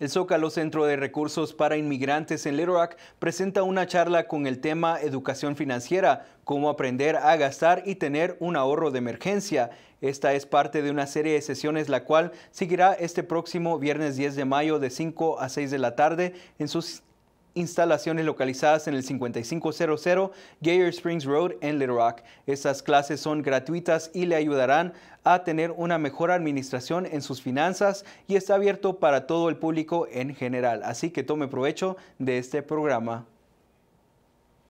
El Zócalo Centro de Recursos para Inmigrantes en Little presenta una charla con el tema Educación Financiera, cómo aprender a gastar y tener un ahorro de emergencia. Esta es parte de una serie de sesiones la cual seguirá este próximo viernes 10 de mayo de 5 a 6 de la tarde en sus instalaciones localizadas en el 5500 Gayer Springs Road en Little Rock. Estas clases son gratuitas y le ayudarán a tener una mejor administración en sus finanzas y está abierto para todo el público en general. Así que tome provecho de este programa.